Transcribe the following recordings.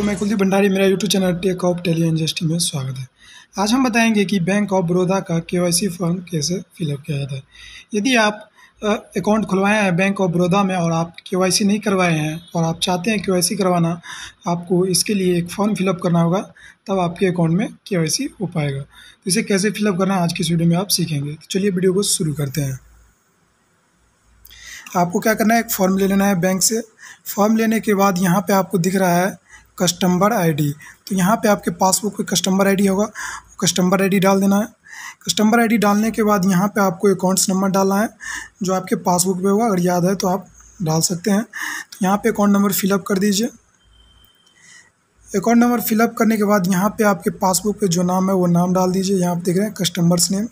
दोस्तों मैं कुलदीप भंडारी मेरा YouTube channel tech of tele industry में स्वागत है आज हम बताएंगे कि बैंक ऑफ बड़ौदा का के फॉर्म कैसे फिलअप किया जाता है यदि आप अकाउंट खुलवाए हैं बैंक ऑफ बड़ौदा में और आप के नहीं करवाए हैं और आप चाहते हैं के करवाना आपको इसके लिए एक फॉर्म फिलअप करना होगा तब आपके अकाउंट में के हो पाएगा तो इसे कैसे फिलअप करना है आज की इस वीडियो में आप सीखेंगे तो चलिए वीडियो को शुरू करते हैं आपको क्या करना है एक फॉर्म ले लेना है बैंक से फॉर्म लेने के बाद यहाँ पे आपको दिख रहा है कस्टमर आईडी तो यहाँ पे आपके पासबुक पे कस्टमर आईडी होगा कस्टमर आईडी डाल देना है कस्टमर आईडी डालने के बाद यहाँ पे आपको अकाउंट्स नंबर डालना है जो आपके पासबुक पे होगा अगर याद है तो आप डाल सकते हैं तो यहाँ पे अकाउंट नंबर फिलअप कर दीजिए अकाउंट नंबर फिलअप करने के बाद यहाँ पे आपके पासबुक पे जो नाम है वो नाम डाल दीजिए यहाँ आप देख रहे हैं कस्टमर्स नेम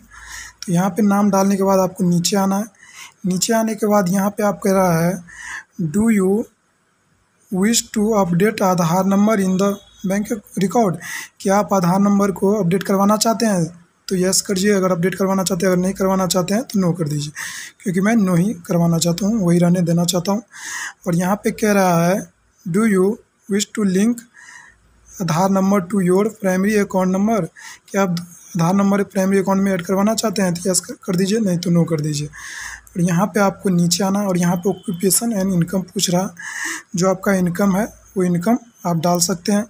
तो यहाँ पे नाम डालने के बाद आपको नीचे आना है नीचे आने के बाद यहाँ पे आप कह रहा है do you wish to update Aadhaar number in the bank record क्या आप आधार नंबर को अपडेट करवाना चाहते हैं तो यस कर दीजिए अगर अपडेट करवाना चाहते हैं अगर नहीं करवाना चाहते हैं तो नो कर दीजिए क्योंकि मैं नो ही करवाना चाहता हूँ वही रहने देना चाहता हूँ और यहाँ पे कह रहा है do you wish to link Aadhaar number to your primary account number क्या आप आधार नंबर प्राइमरी अकाउंट में ऐड करवाना चाहते हैं तो यस कर दीजिए नहीं तो नो कर दीजिए और यहाँ पे आपको नीचे आना और यहाँ पे ऑक्यूपेशन एंड इनकम पूछ रहा जो आपका इनकम है वो इनकम आप डाल सकते हैं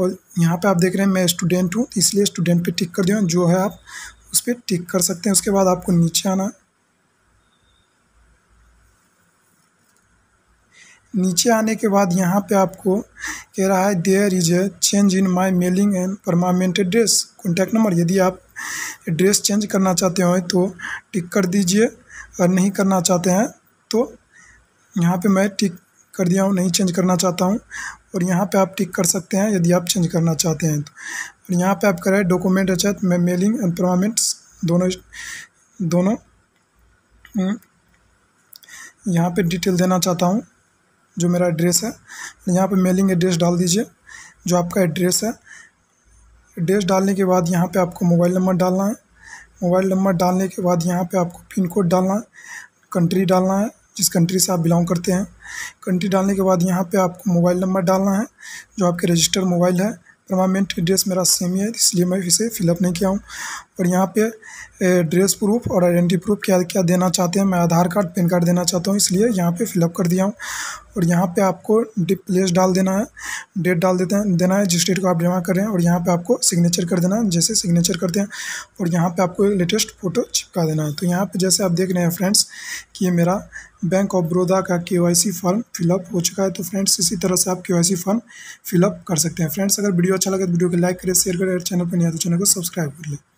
और यहाँ पे आप देख रहे हैं मैं स्टूडेंट हूँ इसलिए स्टूडेंट पे टिक कर दिया जो है आप उस पर टिक कर सकते हैं उसके बाद आपको नीचे आना नीचे आने के बाद यहाँ पे आपको कह रहा है there is a change in my mailing and permanent address contact number यदि आप एड्रेस चेंज करना चाहते हो तो टिक कर दीजिए अगर नहीं करना चाहते हैं तो यहाँ पे मैं टिक कर दिया हूँ नहीं चेंज करना चाहता हूँ और यहाँ पे आप टिक कर सकते हैं यदि आप चेंज करना चाहते हैं तो और यहाँ पे आप करें डॉक्यूमेंट अच्छा तो मैं मेलिंग एंड परमामेंट्स दोनों दोनों हम्म, यहाँ पे डिटेल देना चाहता हूँ जो मेरा एड्रेस है यहाँ पे मेलिंग एड्रेस डाल दीजिए जो आपका एड्रेस है एड्रेस डालने के बाद यहाँ पर आपको मोबाइल नंबर डालना है मोबाइल नंबर डालने के बाद यहाँ पे आपको पिन कोड डालना है कंट्री डालना है जिस कंट्री से आप बिलोंग करते हैं कंट्री डालने के बाद यहाँ पे आपको मोबाइल नंबर डालना है जो आपके रजिस्टर मोबाइल है परमानेंट एड्रेस मेरा सेम ही है इसलिए मैं इसे फिलअप नहीं किया हूँ और यहाँ पे एड्रेस प्रूफ और आइडेंटिटी प्रूफ क्या क्या देना चाहते हैं मैं आधार कार्ड पैन कार्ड देना चाहता हूँ इसलिए यहाँ पे फिलअप कर दिया हूँ और यहाँ पे आपको प्लेस डाल देना है डेट डाल देते हैं देना है जिस डेट को आप जमा कर रहे हैं और यहाँ पे आपको सिग्नेचर कर देना है जैसे सिग्नेचर करते हैं और यहाँ पे आपको लेटेस्ट फ़ोटो चिपका देना है तो यहाँ पे जैसे आप देख रहे हैं फ्रेंड्स कि ये मेरा बैंक ऑफ बड़ौदा का के फॉर्म फिलअप हो चुका है तो फ्रेंड्स इसी तरह से आप के फॉर्म फिलअप कर सकते हैं फ्रेंड्स अगर वीडियो अच्छा लगे तो वीडियो को लाइक करें शेयर करें चैनल पर नहीं आए तो चैनल को सब्सक्राइब कर लें